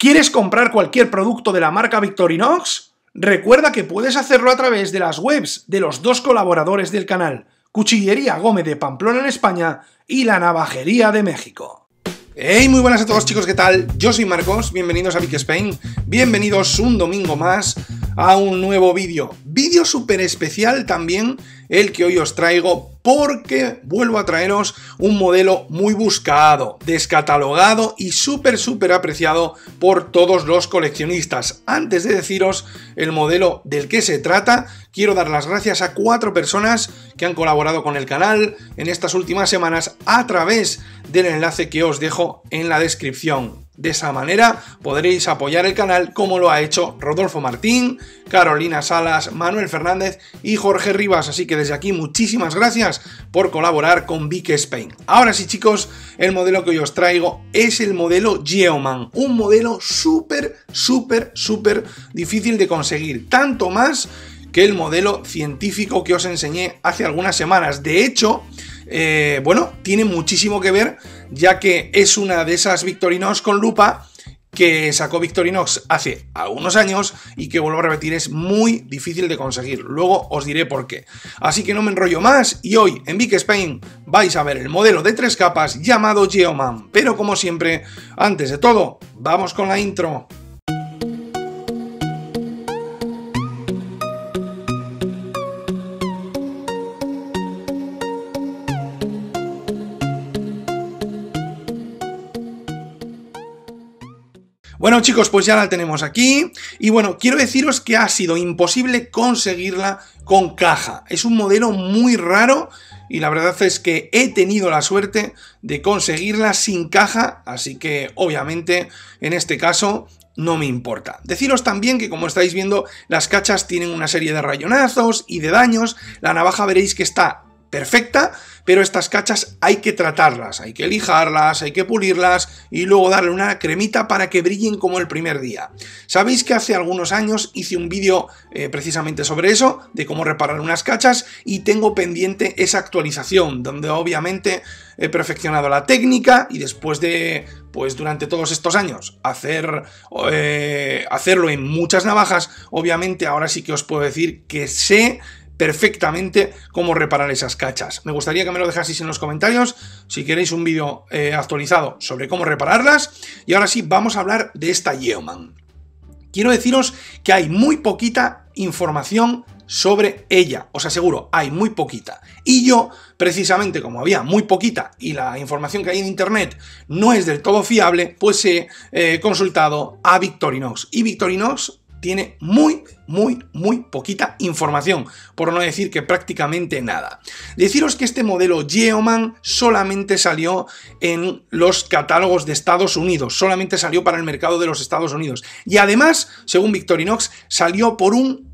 ¿Quieres comprar cualquier producto de la marca Victorinox? Recuerda que puedes hacerlo a través de las webs de los dos colaboradores del canal, Cuchillería Gómez de Pamplona en España y La Navajería de México. Hey, muy buenas a todos chicos, ¿qué tal? Yo soy Marcos, bienvenidos a Big Spain, bienvenidos un domingo más a un nuevo vídeo, vídeo súper especial también, el que hoy os traigo porque vuelvo a traeros un modelo muy buscado, descatalogado y súper, súper apreciado por todos los coleccionistas. Antes de deciros el modelo del que se trata, quiero dar las gracias a cuatro personas que han colaborado con el canal en estas últimas semanas a través del enlace que os dejo en la descripción. De esa manera podréis apoyar el canal como lo ha hecho Rodolfo Martín, Carolina Salas, Manuel Fernández y Jorge Rivas. Así que desde aquí muchísimas gracias por colaborar con Big Spain. Ahora sí chicos, el modelo que yo os traigo es el modelo Geoman, un modelo súper, súper, súper difícil de conseguir, tanto más que el modelo científico que os enseñé hace algunas semanas. De hecho, eh, bueno, tiene muchísimo que ver ya que es una de esas victorinos con lupa que sacó Victorinox hace algunos años y que vuelvo a repetir es muy difícil de conseguir. Luego os diré por qué. Así que no me enrollo más y hoy en Big Spain vais a ver el modelo de tres capas llamado Geoman. Pero como siempre, antes de todo, vamos con la intro. Bueno chicos, pues ya la tenemos aquí y bueno, quiero deciros que ha sido imposible conseguirla con caja. Es un modelo muy raro y la verdad es que he tenido la suerte de conseguirla sin caja, así que obviamente en este caso no me importa. Deciros también que como estáis viendo, las cachas tienen una serie de rayonazos y de daños, la navaja veréis que está perfecta, pero estas cachas hay que tratarlas, hay que lijarlas, hay que pulirlas y luego darle una cremita para que brillen como el primer día. Sabéis que hace algunos años hice un vídeo eh, precisamente sobre eso, de cómo reparar unas cachas y tengo pendiente esa actualización, donde obviamente he perfeccionado la técnica y después de pues durante todos estos años hacer, eh, hacerlo en muchas navajas, obviamente ahora sí que os puedo decir que sé perfectamente cómo reparar esas cachas. Me gustaría que me lo dejaseis en los comentarios si queréis un vídeo eh, actualizado sobre cómo repararlas. Y ahora sí, vamos a hablar de esta Yeoman. Quiero deciros que hay muy poquita información sobre ella. Os aseguro, hay muy poquita. Y yo, precisamente como había muy poquita y la información que hay en Internet no es del todo fiable, pues he eh, consultado a Victorinox. Y Victorinox tiene muy, muy, muy poquita información, por no decir que prácticamente nada. Deciros que este modelo Yeoman solamente salió en los catálogos de Estados Unidos, solamente salió para el mercado de los Estados Unidos. Y además, según Victorinox, salió por un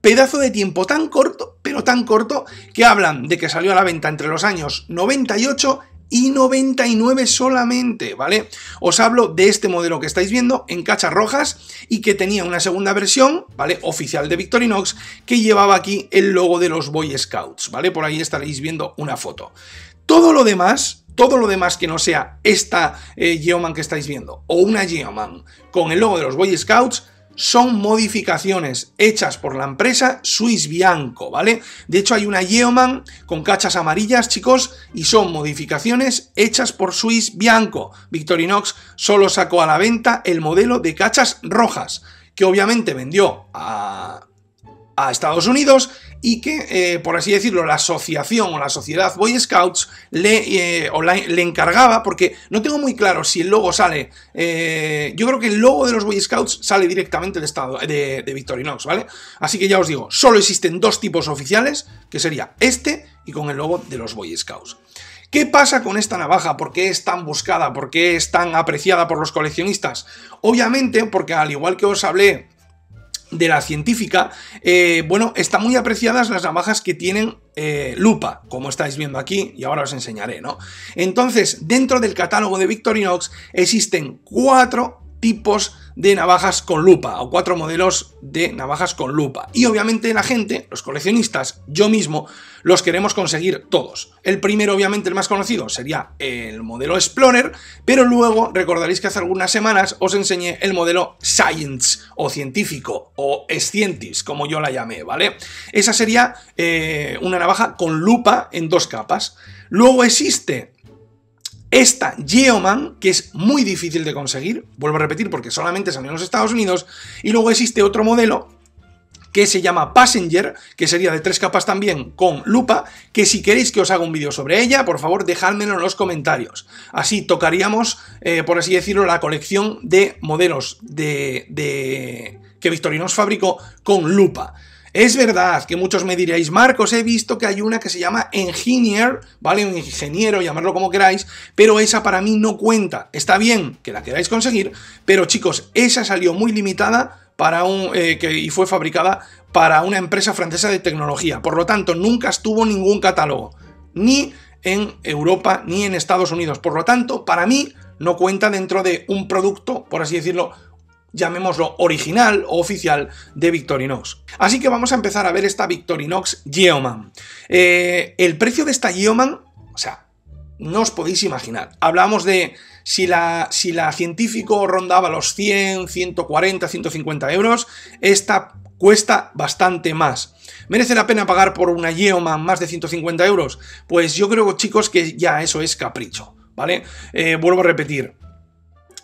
pedazo de tiempo tan corto, pero tan corto, que hablan de que salió a la venta entre los años 98 y 99 solamente, ¿vale? Os hablo de este modelo que estáis viendo en cachas rojas y que tenía una segunda versión, ¿vale? Oficial de Victorinox, que llevaba aquí el logo de los Boy Scouts, ¿vale? Por ahí estaréis viendo una foto. Todo lo demás, todo lo demás que no sea esta eh, Geoman que estáis viendo o una Geoman con el logo de los Boy Scouts, son modificaciones hechas por la empresa Swiss Bianco, ¿vale? De hecho hay una Yeoman con cachas amarillas, chicos, y son modificaciones hechas por Swiss Bianco. Victorinox solo sacó a la venta el modelo de cachas rojas, que obviamente vendió a a Estados Unidos y que, eh, por así decirlo, la asociación o la sociedad Boy Scouts le, eh, le encargaba, porque no tengo muy claro si el logo sale, eh, yo creo que el logo de los Boy Scouts sale directamente de, estado, de, de Victorinox, ¿vale? Así que ya os digo, solo existen dos tipos oficiales, que sería este y con el logo de los Boy Scouts. ¿Qué pasa con esta navaja? ¿Por qué es tan buscada? ¿Por qué es tan apreciada por los coleccionistas? Obviamente, porque al igual que os hablé de la científica, eh, bueno, están muy apreciadas las navajas que tienen eh, lupa, como estáis viendo aquí, y ahora os enseñaré, ¿no? Entonces, dentro del catálogo de Victorinox existen cuatro tipos de navajas con lupa o cuatro modelos de navajas con lupa. Y obviamente la gente, los coleccionistas, yo mismo, los queremos conseguir todos. El primero, obviamente el más conocido, sería el modelo Explorer, pero luego recordaréis que hace algunas semanas os enseñé el modelo Science o científico o Scientis, como yo la llamé, ¿vale? Esa sería eh, una navaja con lupa en dos capas. Luego existe esta Geoman, que es muy difícil de conseguir, vuelvo a repetir porque solamente salió en los Estados Unidos, y luego existe otro modelo que se llama Passenger, que sería de tres capas también con lupa, que si queréis que os haga un vídeo sobre ella, por favor dejádmelo en los comentarios. Así tocaríamos, eh, por así decirlo, la colección de modelos de, de que Victorinos fabricó con lupa. Es verdad que muchos me diréis, Marcos, he visto que hay una que se llama Engineer, ¿vale? Un ingeniero, llamarlo como queráis, pero esa para mí no cuenta. Está bien que la queráis conseguir, pero chicos, esa salió muy limitada para un, eh, y fue fabricada para una empresa francesa de tecnología. Por lo tanto, nunca estuvo ningún catálogo, ni en Europa, ni en Estados Unidos. Por lo tanto, para mí no cuenta dentro de un producto, por así decirlo, llamémoslo original o oficial de Victorinox. Así que vamos a empezar a ver esta Victorinox Geoman. Eh, el precio de esta Geoman, o sea, no os podéis imaginar. Hablamos de si la, si la científico rondaba los 100, 140, 150 euros, esta cuesta bastante más. ¿Merece la pena pagar por una Geoman más de 150 euros? Pues yo creo, chicos, que ya eso es capricho, ¿vale? Eh, vuelvo a repetir,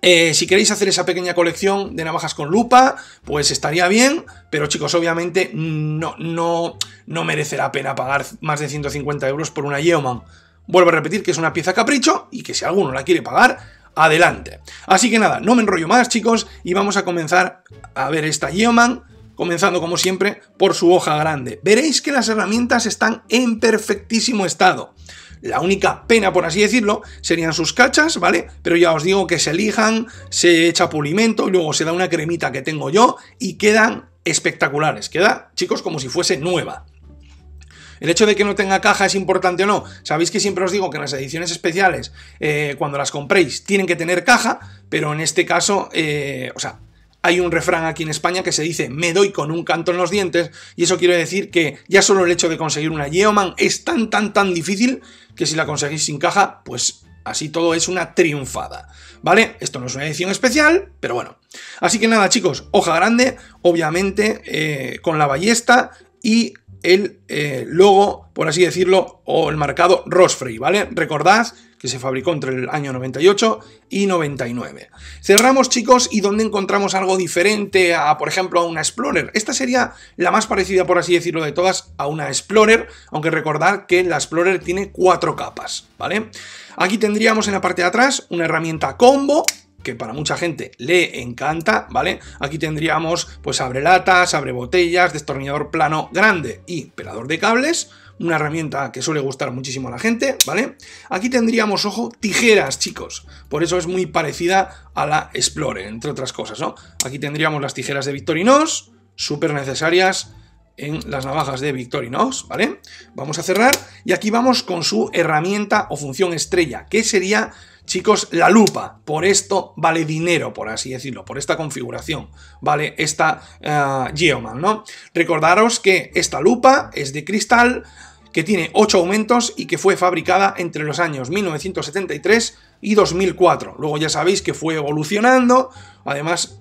eh, si queréis hacer esa pequeña colección de navajas con lupa, pues estaría bien, pero chicos, obviamente no, no, no merece la pena pagar más de 150 euros por una Yeoman. Vuelvo a repetir que es una pieza capricho y que si alguno la quiere pagar, adelante. Así que nada, no me enrollo más chicos y vamos a comenzar a ver esta Yeoman comenzando como siempre por su hoja grande. Veréis que las herramientas están en perfectísimo estado. La única pena, por así decirlo, serían sus cachas, ¿vale? Pero ya os digo que se lijan, se echa pulimento, y luego se da una cremita que tengo yo y quedan espectaculares. Queda, chicos, como si fuese nueva. El hecho de que no tenga caja es importante o no. Sabéis que siempre os digo que en las ediciones especiales, eh, cuando las compréis, tienen que tener caja, pero en este caso, eh, o sea, hay un refrán aquí en España que se dice me doy con un canto en los dientes y eso quiere decir que ya solo el hecho de conseguir una Yeoman es tan tan tan difícil que si la conseguís sin caja, pues así todo es una triunfada. ¿Vale? Esto no es una edición especial, pero bueno. Así que nada chicos, hoja grande, obviamente eh, con la ballesta y el eh, logo por así decirlo, o el marcado Rosfrey, ¿vale? Recordad que se fabricó entre el año 98 y 99. Cerramos, chicos, y ¿dónde encontramos algo diferente a, por ejemplo, a una Explorer. Esta sería la más parecida, por así decirlo, de todas a una Explorer, aunque recordad que la Explorer tiene cuatro capas, ¿vale? Aquí tendríamos en la parte de atrás una herramienta combo, que para mucha gente le encanta, ¿vale? Aquí tendríamos pues abre latas, abre botellas, destornillador plano grande y pelador de cables, una herramienta que suele gustar muchísimo a la gente, ¿vale? Aquí tendríamos, ojo, tijeras, chicos. Por eso es muy parecida a la Explorer, entre otras cosas, ¿no? Aquí tendríamos las tijeras de Victorinox, súper necesarias en las navajas de Victorinox, ¿vale? Vamos a cerrar y aquí vamos con su herramienta o función estrella, que sería Chicos, la lupa, por esto vale dinero, por así decirlo, por esta configuración, vale esta Geoman, eh, ¿no? Recordaros que esta lupa es de cristal, que tiene 8 aumentos y que fue fabricada entre los años 1973 y 2004. Luego ya sabéis que fue evolucionando, además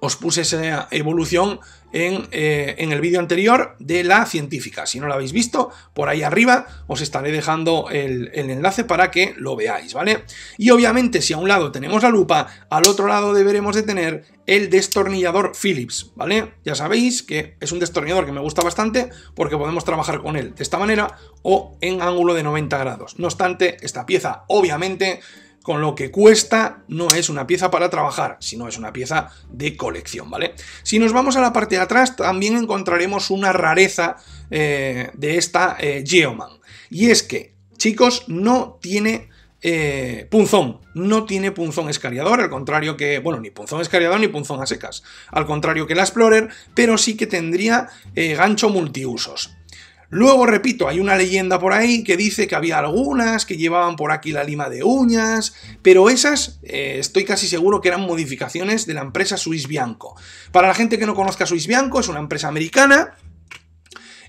os puse esa evolución eh, en, el vídeo anterior de la científica. Si no lo habéis visto, por ahí arriba os estaré dejando el, el enlace para que lo veáis, ¿vale? Y obviamente si a un lado tenemos la lupa, al otro lado deberemos de tener el destornillador Phillips, ¿vale? Ya sabéis que es un destornillador que me gusta bastante porque podemos trabajar con él de esta manera o en ángulo de 90 grados. No obstante, esta pieza obviamente con lo que cuesta, no es una pieza para trabajar, sino es una pieza de colección, ¿vale? Si nos vamos a la parte de atrás, también encontraremos una rareza eh, de esta eh, Geoman. Y es que, chicos, no tiene eh, punzón. No tiene punzón escariador, al contrario que, bueno, ni punzón escariador ni punzón a secas, al contrario que la Explorer, pero sí que tendría gancho multiusos. Luego, repito, hay una leyenda por ahí que dice que había algunas que llevaban por aquí la lima de uñas, pero esas eh, estoy casi seguro que eran modificaciones de la empresa Swiss Bianco. Para la gente que no conozca Swiss Bianco, es una empresa americana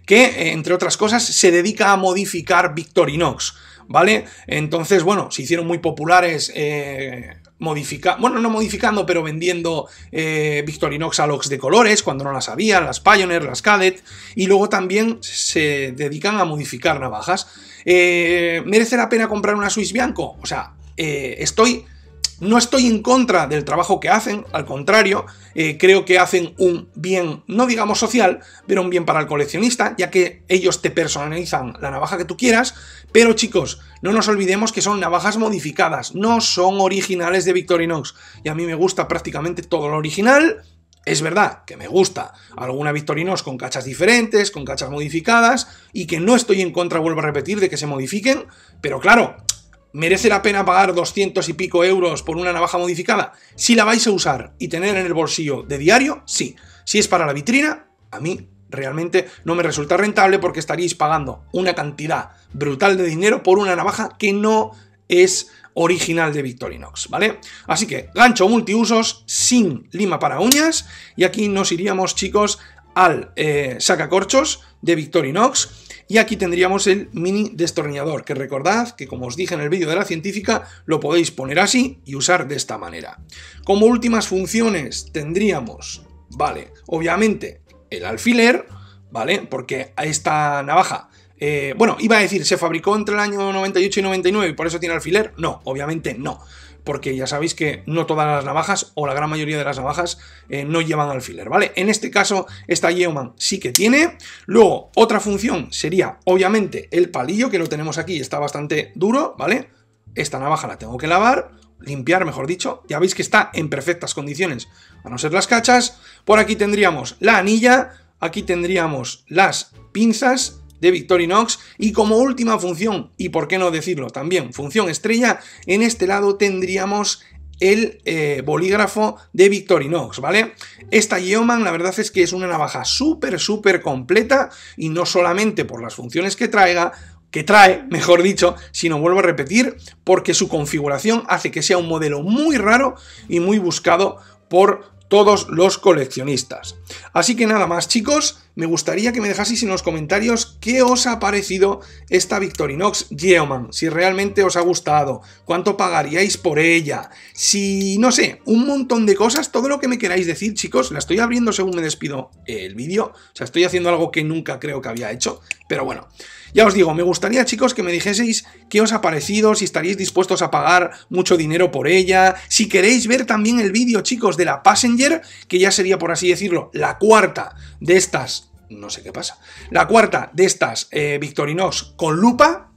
que, eh, entre otras cosas, se dedica a modificar Victorinox, ¿vale? Entonces, bueno, se hicieron muy populares... Eh, modifica bueno, no modificando, pero vendiendo eh, Victorinox Alox de colores cuando no las había, las Pioneer, las Cadet, y luego también se dedican a modificar navajas. Eh, ¿Merece la pena comprar una Swiss Bianco? O sea, eh, estoy no estoy en contra del trabajo que hacen, al contrario, eh, creo que hacen un bien, no digamos social, pero un bien para el coleccionista, ya que ellos te personalizan la navaja que tú quieras, pero chicos, no nos olvidemos que son navajas modificadas, no son originales de Victorinox, y a mí me gusta prácticamente todo lo original, es verdad que me gusta alguna Victorinox con cachas diferentes, con cachas modificadas, y que no estoy en contra, vuelvo a repetir, de que se modifiquen, pero claro, ¿Merece la pena pagar 200 y pico euros por una navaja modificada? Si la vais a usar y tener en el bolsillo de diario, sí. Si es para la vitrina, a mí realmente no me resulta rentable porque estaríais pagando una cantidad brutal de dinero por una navaja que no es original de Victorinox, ¿vale? Así que gancho multiusos sin lima para uñas y aquí nos iríamos chicos al eh, sacacorchos de Victorinox y aquí tendríamos el mini destornillador, que recordad que como os dije en el vídeo de la científica, lo podéis poner así y usar de esta manera. Como últimas funciones tendríamos, vale, obviamente el alfiler, ¿vale? Porque esta navaja eh, bueno, iba a decir, ¿se fabricó entre el año 98 y 99 y por eso tiene alfiler? No, obviamente no porque ya sabéis que no todas las navajas o la gran mayoría de las navajas eh, no llevan alfiler, ¿vale? En este caso, esta Yeoman sí que tiene. Luego, otra función sería, obviamente, el palillo, que lo tenemos aquí, está bastante duro, ¿vale? Esta navaja la tengo que lavar, limpiar, mejor dicho. Ya veis que está en perfectas condiciones, a no ser las cachas. Por aquí tendríamos la anilla, aquí tendríamos las pinzas, de Victorinox y como última función, y por qué no decirlo también, función estrella, en este lado tendríamos el eh, bolígrafo de Victorinox, ¿vale? Esta Geoman la verdad es que es una navaja súper, súper completa y no solamente por las funciones que traiga, que trae, mejor dicho, sino vuelvo a repetir, porque su configuración hace que sea un modelo muy raro y muy buscado por todos los coleccionistas. Así que nada más chicos, me gustaría que me dejaseis en los comentarios qué os ha parecido esta Victorinox Geoman, si realmente os ha gustado, cuánto pagaríais por ella, si no sé, un montón de cosas, todo lo que me queráis decir, chicos, la estoy abriendo según me despido el vídeo, o sea, estoy haciendo algo que nunca creo que había hecho, pero bueno, ya os digo, me gustaría, chicos, que me dijeseis qué os ha parecido, si estaríais dispuestos a pagar mucho dinero por ella, si queréis ver también el vídeo, chicos, de la Passenger, que ya sería, por así decirlo, la cuarta de estas no sé qué pasa. La cuarta de estas eh, Victorinox con lupa.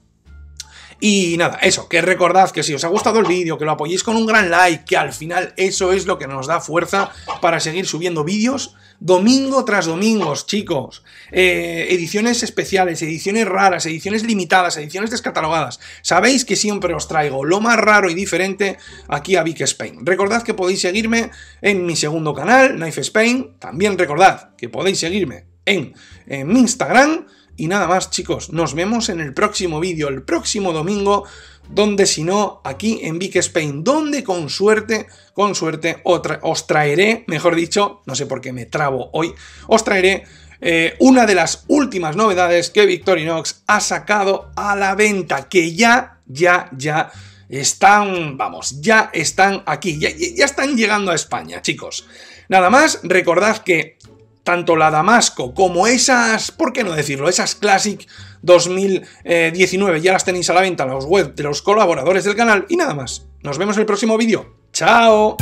Y nada, eso, que recordad que si os ha gustado el vídeo, que lo apoyéis con un gran like, que al final eso es lo que nos da fuerza para seguir subiendo vídeos domingo tras domingos, chicos. Eh, ediciones especiales, ediciones raras, ediciones limitadas, ediciones descatalogadas. Sabéis que siempre os traigo lo más raro y diferente aquí a Big Spain. Recordad que podéis seguirme en mi segundo canal, Knife Spain. También recordad que podéis seguirme en, mi Instagram. Y nada más, chicos, nos vemos en el próximo vídeo, el próximo domingo, donde si no, aquí en Big Spain, donde con suerte, con suerte, otra os traeré, mejor dicho, no sé por qué me trabo hoy, os traeré eh, una de las últimas novedades que Victorinox ha sacado a la venta, que ya, ya, ya están, vamos, ya están aquí, ya, ya están llegando a España, chicos. Nada más, recordad que tanto la Damasco como esas, ¿por qué no decirlo? Esas Classic 2019 ya las tenéis a la venta en los web de los colaboradores del canal y nada más. Nos vemos en el próximo vídeo. ¡Chao!